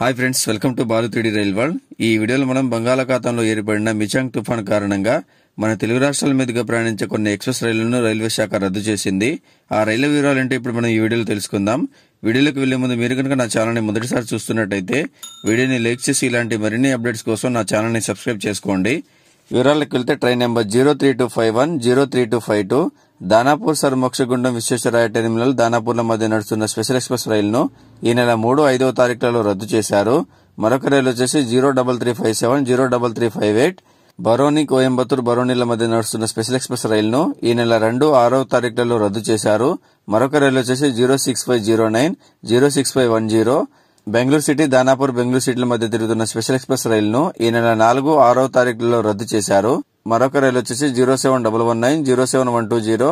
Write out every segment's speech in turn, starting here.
hi friends welcome to భారతీడి rail world ఈ వీడియోలో మనం బంగాళాఖాతంలో ఏర్పడిన మిచాంగ్ తుఫాన్ కారణంగా మన తెలుగు రాష్ట్రాల మీదుగా ప్రయాణించే కొన్ని ఎక్స్ప్రెస్ రైళ్లను రైల్వే శాఖ రద్దు చేసింది ఆ రైళ్ల వివరాలు ఏంటో ఇప్పుడు మనం ఈ వీడియోలో తెలుసుకుందాం వీడియోలోకి వెళ్లే ముందు మీరు కనుక నా ఛానల్ని మొదటిసారి చూస్తున్నట్టయితే వీడియోని లైక్ చేసి ఇలాంటి మరిన్ని అప్డేట్స్ కోసం నా ఛానల్ని సబ్స్క్రైబ్ చేసుకోండి వివరాలకు వెళ్తే train number zero three two five one zero three two five two Danapur sir Mokshagundam Visvesvaraya terminal దానాపూర్ల మధ్య నడుస్తున్న స్పెషల్ ఎక్స్ప్రెస్ రైలును ఈ నెల మూడు ఐదవ తారీఖులలో రద్దు చేశారు మరొక రైలు వచ్చేసి zero double three five seven zero double three five eight Barauni Coimbatore బరోనీల మధ్య నడుస్తున్న స్పెషల్ ఎక్స్ప్రెస్ రైలును ఈ నెల రెండు ఆరో తారీఖులలో రద్దు చేశారు మరొక రైలు వచ్చేసి zero six five zero nine zero six five one zero Bengaluru city Danapur Bengaluru సిటీల మధ్య తిరుగుతున్న స్పెషల్ ఎక్స్ప్రెస్ రైలును ఈ నెల నాలుగు ఆరో తారీఖులలో రద్దు చేశారు మరొక రైలు వచ్చేసి zero seven double one nine zero seven one two zero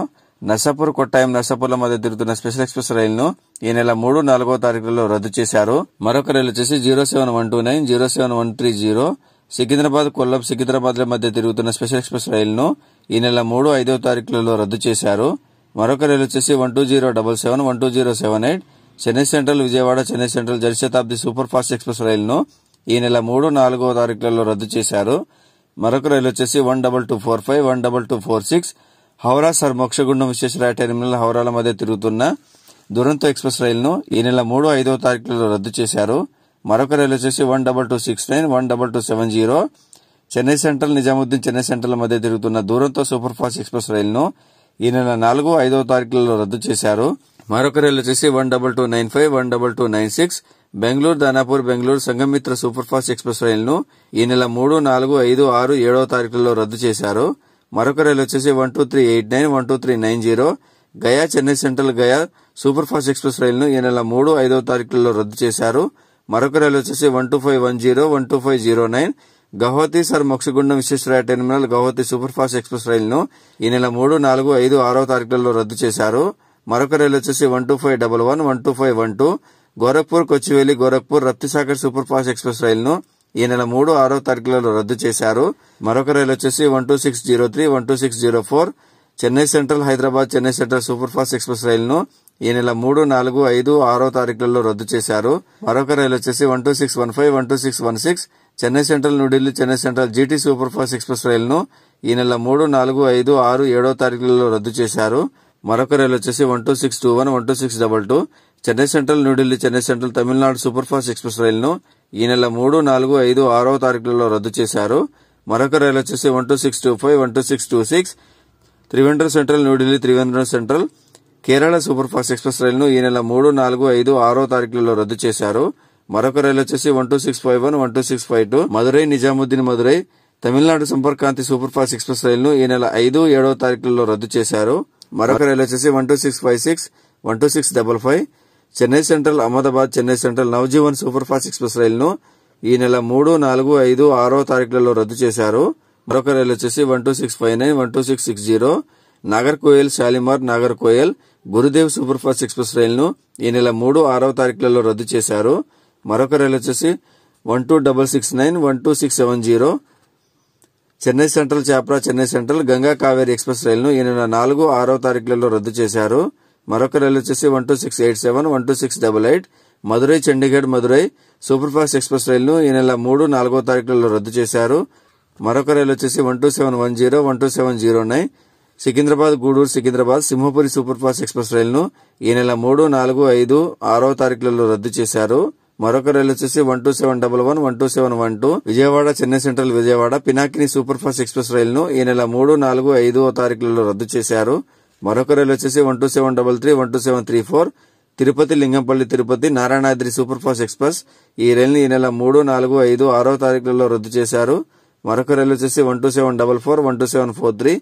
Narsapur Kottayam నర్సాపూర్ల మధ్య తిరుగుతున్న స్పెషల్ ఎక్స్ప్రెస్ రైలును ఈ నెల మూడు నాలుగో తారీఖులలో రద్దు చేశారు మరొక రైలు వచ్చేసి zero seven one two nine zero seven one three zero Secunderabad Kollam Secunderabad మధ్య తిరుగుతున్న స్పెషల్ ఎక్స్ప్రెస్ రైలును ఈ నెల మూడు ఐదో తారీఖులలో రద్దు చేశారు మరొక రైలు వచ్చేసి one two zero double seven one two zero seven eight Chennai central Vijayawada Chennai central Janshatabdi super fast express రైలును ఈ నెల మూడు నాలుగో తారీఖులలో రద్దు చేశారు మరొక రైలు వచ్చేసి one double two four five one double two four six Howrah sir Mokshagundam Visvesvaraya terminal హౌరాల మధ్య తిరుగుతున్న దురంతో ఎక్స్ప్రెస్ రైలును ఈ నెల మూడు ఐదవ తారీఖులలో రద్దు చేశారు మరొక రైలు వచ్చేసి one double two six nine one double two seven zero Chennai central Nizamuddin Chennai central మధ్య తిరుగుతున్న దూరంతో సూపర్ ఫాస్ట్ ఎక్స్ప్రెస్ రైలును ఈ నెల నాలుగు ఐదవ తారీఖులలో రద్దు చేశారు మరొక రైలు వచ్చేసి one double two nine five one double two nine six Bengaluru Danapur Bengaluru super superfast express రైలును ఈ నెల మూడు నాలుగు ఐదు ఆరు ఏడవ తారీఖులలో రద్దు చేశారు మరొక రైలు వచ్చేసి one two three eight nine one two three nine zero Gaya Chennai central Gaya superfast express రైలును ఈ నెల మూడు ఐదవ తారీఖులలో రద్దు చేశారు మరొక రైలు వచ్చేసి one two five one zero one two five zero nine Guwahati sir Mokshagundam Visvesvaraya terminal Guwahati superfast express రైలును ఈ నెల మూడు నాలుగు ఐదు ఆరో తారీఖులలో రద్దు చేశారు మరొక రైలు వచ్చేసి one two five double one one two five one two Gorakhpur Kochuveli Gorakhpur Raptisagar super fast express రైలును ఈ నెల మూడు ఆరో తారీఖులలో రద్దు చేశారు మరొక రైలు వచ్చేసి one two six zero three one two six zero four Chennai Central Hyderabad Chennai Central super fast express రైలును ఈ నెల మూడు నాలుగు ఐదు ఆరో తారీఖులలో రద్దు చేశారు మరొక రైలు వచ్చేసి one two six one five one two six one six Chennai Central New Delhi Chennai Central GT super fast express రైలును ఈ నెల మూడు నాలుగు ఐదు ఆరు ఏడో తారీఖులలో రద్దు చేశారు మరొక రైలు వచ్చేసి one two six two one one two six double two Chennai Central New Delhi Chennai Central Tamil Nadu superfast express రైలును ఈ నెల మూడు నాలుగు ఐదు ఆరో తారీఖులలో రద్దు చేశారు మరొక రైలు వచ్చేసి one two six two five one two six two six Trivandrum Central New Delhi Trivandrum Central Kerala superfast express రైలును ఈ నెల మూడు నాలుగు ఐదు ఆరో తారీఖులలో రద్దు చేశారు మరొక రైలు వచ్చేసి one two six five one one two six five two Madurai Nizamuddin Madurai Tamil Nadu Sampark Kranti superfast express రైలును ఈ నెల ఐదు ఏడవ తారీఖులలో రద్దు చేశారు మరొక రైలు వచ్చేసి one two six five six one two six double five Chennai Central Ahmedabad Chennai Central Navjeevan superfast express రైలును ఈ నెల మూడు నాలుగు ఐదు ఆరో తారీఖులలో రద్దు చేశారు మరొక రైలు వచ్చేసి one two six five nine one two six six zero Nagercoil Shalimar Nagercoil Gurudev superfast express రైలును ఈ నెల మూడు ఆరో తారీఖులలో రద్దు చేశారు మరొక రైలు వచ్చేసి one two double six nine one two six seven zero Chennai Central Chhapra Chennai Central Ganga Kaveri express రైలును ఈ నెల నాలుగు ఆరో తారీఖులలో రద్దు చేశారు మరొక రైలు వచ్చేసి one two six eight seven one two six double eight Madurai Chandigarh Madurai super fast express రైలును ఈ నెల మూడు నాలుగో తారీఖులలో రద్దు చేశారు మరొక రైలు వచ్చేసి one two seven one zero one two seven zero nine Secunderabad Gudur Secunderabad Simhapuri super fast express రైలును ఈ నెల మూడు నాలుగు ఐదు ఆరో తారీఖులలో రద్దు చేశారు మరొక రైలు వచ్చేసి one two seven double one one two seven one two Vijayawada Chennai central Vijayawada Pinakini super fast express రైలును ఈ నెల మూడు నాలుగు ఐదో తారీఖులలో రద్దు చేశారు మరొక రైలు వచ్చేసి one two seven double three one two seven three four Tirupati Lingampalli Tirupati Narayanadri super fast express ఈ రైలు ఈ నెల మూడు నాలుగు ఐదు ఆరో తారీఖులలో రద్దు చేశారు మరొక రైలు వచ్చేసి one two seven double four one two seven four three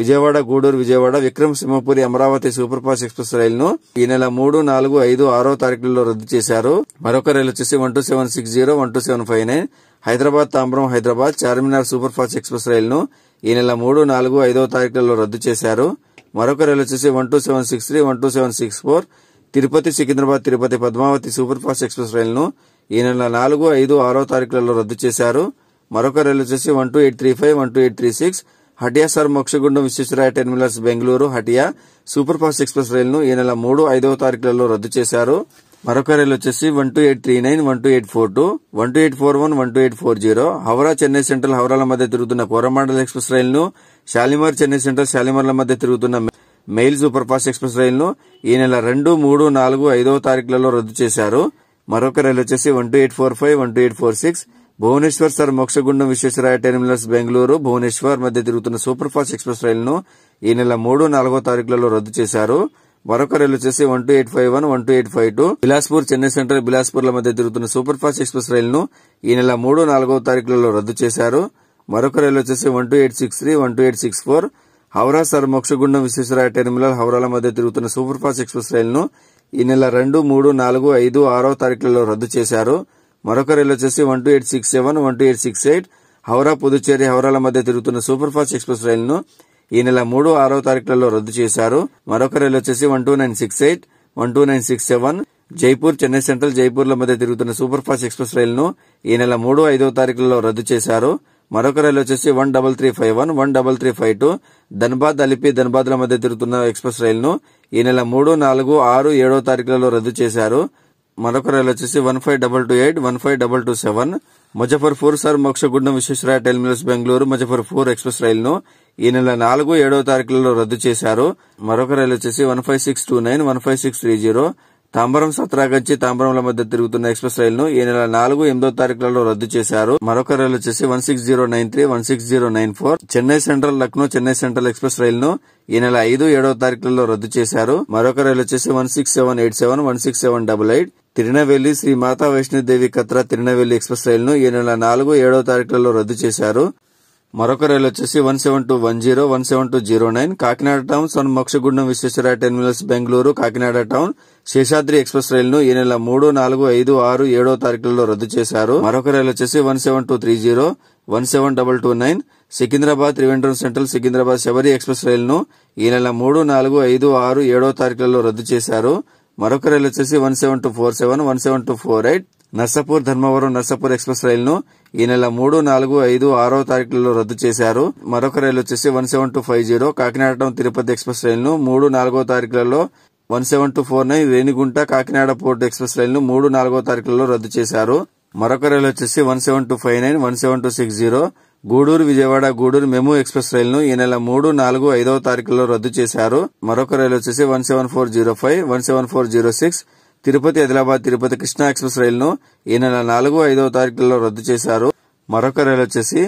Vijayawada Gudur Vijayawada Vikram Simhapuri Amaravati super fast express రైలును ఈ నెల మూడు నాలుగు ఐదు ఆరో తారీఖులలో రద్దు చేశారు మరొక రైలు వచ్చేసి one two seven six zero one two seven five nine Hyderabad Tambaram Hyderabad Charminar super fast express రైలును ఈ నెల మూడు నాలుగు ఐదో తారీఖులలో రద్దు చేశారు మరొక రైలు వచ్చేసి one two seven six three one two seven six four Tirupati Secunderabad Tirupati Padmavati super fast express రైలును ఈ నెల నాలుగు ఐదు ఆరో తారీఖులలో రద్దు చేశారు మరొక రైలు వచ్చేసి one two eight three five one two eight three six Hatia Sir Mokshagundam Visvesvaraya Terminals Bengaluru Hatia super fast express రైలును ఈ నెల మూడు ఐదవ తారీఖులలో రద్దు చేశారు మరొక రైలు వచ్చేసి one two eight three nine one two eight four two one two eight four one one two eight four zero Howrah Chennai Central హౌరాల మధ్య తిరుగుతున్న కోరమాండల్ ఎక్స్ప్రెస్ రైలును షాలిమార్ చెన్నై సెంట్రల్ శాలిమార్ల మధ్య తిరుగుతున్న మెయిల్ సూపర్ ఫాస్ట్ ఎక్స్ప్రెస్ రైలును ఈ నెల రెండు మూడు నాలుగు ఐదవ తారీఖులలో రద్దు చేశారు మరొక రైలు వచ్చేసి one two eight four five one two eight four six Bhubaneswar Sir Mokshagundam Visvesvaraya Terminals Bengaluru Bhubaneswar మధ్య తిరుగుతున్న సూపర్ ఫాస్ట్ ఎక్స్ప్రెస్ రైలును ఈ నెల మూడు నాలుగో తారీఖులలో రద్దు చేశారు మరొక రైలు వచ్చేసి one two eight five one one two eight five two Bilaspur Chennai Central బిలాస్పూర్ల మధ్య తిరుగుతున్న సూపర్ ఫాస్ట్ ఎక్స్ప్రెస్ రైలును ఈ నెల మూడు నాలుగో తారీఖులలో రద్దు చేశారు మరొక రైలు వచ్చేసి one two eight six three one two eight six four Howrah Sir Mokshagundam Visvesvaraya terminal హౌరాల మధ్య తిరుగుతున్న సూపర్ ఫాస్ట్ ఎక్స్ప్రెస్ రైలును ఈ నెల రెండు మూడు నాలుగు ఐదు ఆరో తారీఖులలో రద్దు చేశారు మరొక రైలు వచ్చేసి one two eight six seven one two eight six eight Howrah Puducherry హౌరాల మధ్య తిరుగుతున్న సూపర్ ఫాస్ట్ ఎక్స్ప్రెస్ రైలును ఈ నెల మూడు ఆరో తారీఖులలో రద్దు చేశారు మరొక రైలు వచ్చేసి one two nine six eight one two nine six seven Jaipur Chennai Central జైపూర్ల మధ్య తిరుగుతున్న సూపర్ ఫాస్ట్ ఎక్స్ప్రెస్ రైలును ఈ నెల మూడు ఐదో తారీఖులలో రద్దు చేశారు మరొక రైలు వచ్చేసి one double three five one one double three five two Dhanbad Alleppey ధన్బాద్ల మధ్య తిరుగుతున్న ఎక్స్ప్రెస్ రైలును ఈ నెల మూడు నాలుగు ఆరు ఏడో తారీఖులలో రద్దు చేశారు మరొక రైలు వచ్చేసి one five double two eight one five double two seven Muzaffarpur Sir Mokshagundam Visvesvaraya Terminals Bengaluru Muzaffarpur express రైలును ఈ నెల నాలుగు ఏడవ తారీఖులలో రద్దు చేశారు మరొక రైలు వచ్చేసి one five six two nine one five six three zero Tambaram Santragachi తాంబరంల మధ్య తిరుగుతున్న ఎక్స్ప్రెస్ రైలును ఈ నెల నాలుగు ఎనిమిదో తారీఖులలో రద్దు చేశారు మరొక రైలు వచ్చేసి one six zero nine three one six zero nine four Chennai Central Lucknow Chennai Central express రైలును ఈ నెల ఐదు ఏడవ తారీఖులలో రద్దు చేశారు మరొక రైలు వచ్చేసి one six seven eight seven one six seven double eight Tirunelveli Shri Mata Vaishno Devi Katra Tirunelveli express రైలును ఈ నెల నాలుగు ఏడవ తారీఖులలో రద్దు చేశారు మరొక రైలు వచ్చేసి one seven two one zero one seven two zero nine Kakinada Town Sir Mokshagundam Visvesvaraya Terminals Bengaluru Kakinada Town Seshadri express రైలును ఈ నెల మూడు నాలుగు ఐదు ఆరు ఏడో తారీఖులలో రద్దు చేశారు మరొక రైలు వచ్చేసి one seven two three zero one seven double two nine Secunderabad Trivandrum Central Secunderabad Sabari express రైలును ఈ నెల మూడు నాలుగు ఐదు ఆరు ఏడో తారీఖులలో రద్దు చేశారు మరొక రైలు వచ్చేసి one seven two four seven one seven two four eight Narsapur Dharmavaram Narsapur express రైలును ఈ నెల మూడు నాలుగు ఐదు ఆరో తారీఖులలో రద్దు చేశారు మరొక రైలు వచ్చేసి one seven two five zero Kakinada Tirupati express రైలును మూడు నాలుగో తారీఖులలో one seven two four nine Renigunta Kakinada Port express రైలును మూడు నాలుగో తారీఖులలో రద్దు చేశారు మరొక రైలు వచ్చేసి one seven two five nine one seven two six zero Gudur Vijayawada Gudur MEMU express రైలును ఈ నెల మూడు నాలుగు ఐదవ తారీఖులో రద్దు చేశారు మరొక రైలు వచ్చేసి one seven four zero five one seven four zero six Tirupati Adilabad Tirupati Krishna express రైలును ఈ నెల నాలుగు ఐదవ తారీఖులలో రద్దు చేశారు మరొక రైలు వచ్చేసి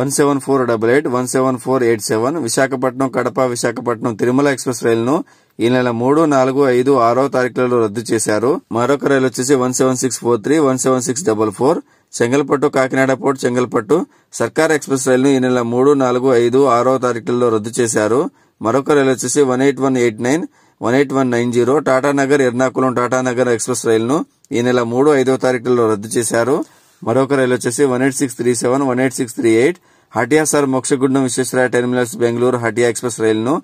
one seven four double eight one seven four eight seven Visakhapatnam Kadapa Visakhapatnam Tirumala express రైలును ఈ నెల మూడు నాలుగు ఐదు ఆరో తారీఖులలో రద్దు చేశారు మరొక రైలు వచ్చేసి one seven six four three one seven six double four Chengalpattu Kakinada Port Chengalpattu Circar express రైలును ఈ నెల మూడు నాలుగు ఐదు ఆరో తారీఖులలో రద్దు చేశారు మరొక రైలు వచ్చేసి one eight one eight nine one eight one nine zero Tatanagar Ernakulam Tatanagar express రైలును ఈ నెల మూడు ఐదో తారీఖులలో రద్దు చేశారు మరొక రైలు వచ్చేసి one eight six three seven one eight six three eight Hatia Sir Mokshagundam Visvesvaraya Terminals Bengaluru Hatia express రైలును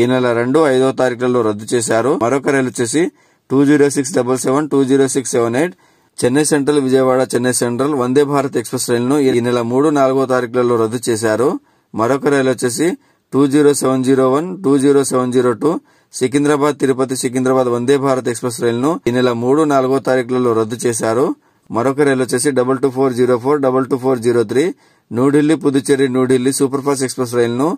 ఈ నెల రెండు ఐదో తారీఖులలో రద్దు చేశారు మరొక రైలు వచ్చేసి two zero six double seven two zero six seven eight Chennai central Vijayawada Chennai Central Vande Bharat express రైలును ఈ నెల మూడు నాలుగో తారీఖులలో రద్దు చేశారు మరొక రైలు వచ్చేసి two zero seven zero one two zero seven zero two Secunderabad Tirupati Secunderabad Vande Bharat express రైలును ఈ నెల మూడు నాలుగో తారీఖులలో రద్దు చేశారు మరొక రైలు వచ్చేసి double two four zero four double two four zero three New Delhi Puducherry New Delhi superfast express రైలును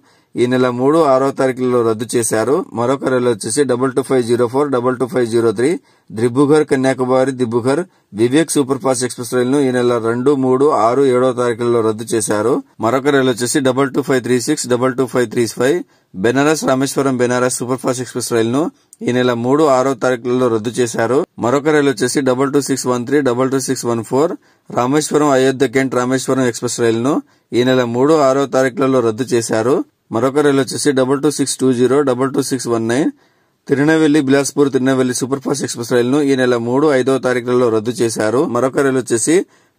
ఈ నెల మూడు ఆరో తారీఖులలో రద్దు చేశారు మరొక రైలు వచ్చేసి double two five zero four double two five zero three Dibrugarh Kanyakumari Dibrugarh Vivek super fast express రైలును ఈ నెల రెండు మూడు ఆరు ఏడో తారీఖులలో రద్దు చేశారు మరొక రైలు వచ్చేసి double two five three six double two five three five Banaras Rameswaram Banaras super fast express రైలును ఈ నెల మూడు ఆరో తారీఖులలో రద్దు చేశారు మరొక రైలు వచ్చేసి double two six one three double two six one four Rameswaram Ayodhya Cantt Rameswaram express రైలును ఈ నెల మూడు ఆరో తారీఖులలో రద్దు చేశారు మరొక రైలు వచ్చేసి double two six two zero double two six one nine Tirunelveli Bilaspur Tirunelveli super fast express రైలును ఈ నెల మూడు ఐదవ తారీఖులలో రద్దు చేశారు మరొక రైలు వచ్చేసి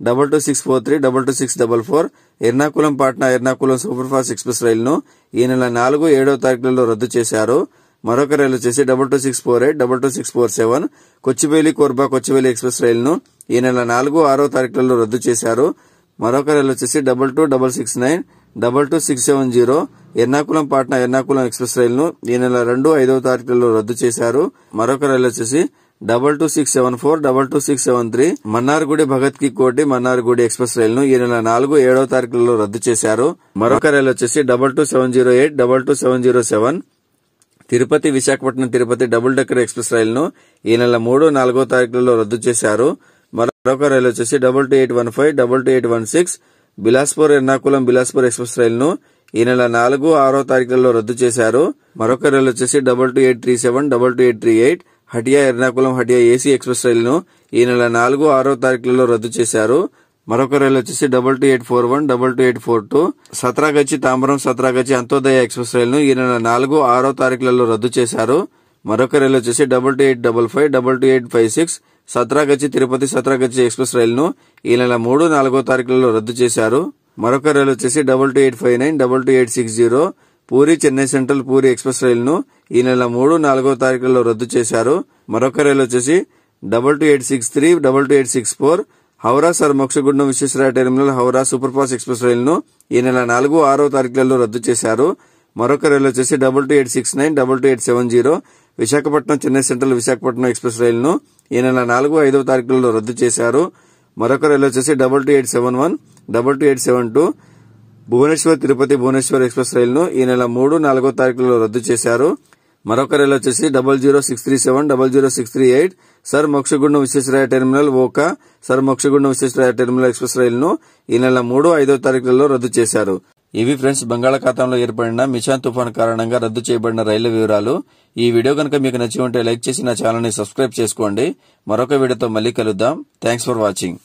double two six four three double two six double four Ernakulam Patna Ernakulam super fast express రైలును ఈ నెల నాలుగు ఏడవ తారీఖులలో రద్దు చేశారు మరొక రైలు వచ్చేసి double two six four eight double two six four seven Kochuveli Korba Kochuveli express రైలును ఈ నెల నాలుగు ఆరో తారీఖులలో రద్దు చేశారు మరొక రైలు వచ్చేసి double two double six nine double two six seven zero Ernakulam Patna Ernakulam express ను ఈ నెల రెండు ఐదవ తారీఖులలో రద్దు చేశారు మరొక రైలు వచ్చేసి double two six seven four double two six seven three Mannargudi Bhagat ki Kothi Mannargudi express ను ఈ నెల నాలుగు ఏడవ తారీఖులలో రద్దు చేశారు మరొక రైలు వచ్చేసి double two seven zero eight double two seven zero seven Tirupati Visakhapatnam Tirupati double decker express ను ఈ నెల మూడు నాలుగో తారీఖులలో రద్దు చేశారు మరొక రైలు వచ్చేసి double two eight one five double two eight one six Bilaspur Ernakulam Bilaspur express రైలును ఈ నెల నాలుగు ఆరో తారీఖులలో రద్దు చేశారు మరొక రైలు వచ్చేసి double two eight three seven double two eight three eight Hatia Ernakulam Hatia AC express రైలును ఈ నెల నాలుగు ఆరో తారీఖులలో రద్దు చేశారు మరొక రైలు వచ్చేసి double two eight four one double two eight four two Santragachi Tambaram Santragachi Antyodaya express రైలును ఈ నెల నాలుగు ఆరో తారీఖులలో రద్దు చేశారు మరొక రైలు వచ్చేసి double two eight double five double two eight five six Santragachi Tirupati Santragachi express రైలును ఈ నెల మూడు నాలుగో తారీఖులలో రద్దు చేశారు మరొక రైలు వచ్చేసి double two eight five nine double two eight six zero Puri Chennai central Puri express రైలును ఈ నెల మూడు నాలుగో తారీఖులలో రద్దు చేశారు మరొక రైలు వచ్చేసి double two eight six three double two eight six four Howrah Sir Mokshagundam Visvesvara terminal Howrah super fast express రైలును ఈ నెల నాలుగు ఆరో తారీఖులలో రద్దు చేశారు మరొక రైలు వచ్చేసి double two eight six nine double two eight seven zero Visakhapatnam Chennai central Visakhapatnam express రైలును ఈ నెల నాలుగు ఐదవ తారీఖులలో రద్దు చేశారు మరొక రైలు వచ్చేసి double two eight seven one double two eight seven two Bhubaneswar Tirupati Bhubaneswar express రైలును ఈ నెల మూడు నాలుగో తారీఖులలో రద్దు చేశారు మరొక రైలు వచ్చేసి double zero six three seven double zero six three eight Sir Mokshagundam Visvesvaraya terminal ఓక Sir Mokshagundam Visvesvaraya terminal express రైలును ఈ నెల మూడు ఐదో తారీఖులలో రద్దు చేశారు ఇవి ఫ్రెండ్స్ బంగాళాఖాతంలో ఏర్పడిన మిషాన్ తుఫాన్ కారణంగా రద్దు చేయబడిన రైళ్ల వివరాలు ఈ వీడియో కనుక మీకు నచ్చి ఉంటే లైక్ చేసి నా ని సబ్స్క్రైబ్ చేసుకోండి మరొక వీడియోతో మళ్ళీ కలుద్దాం థ్యాంక్స్ ఫర్ వాచింగ్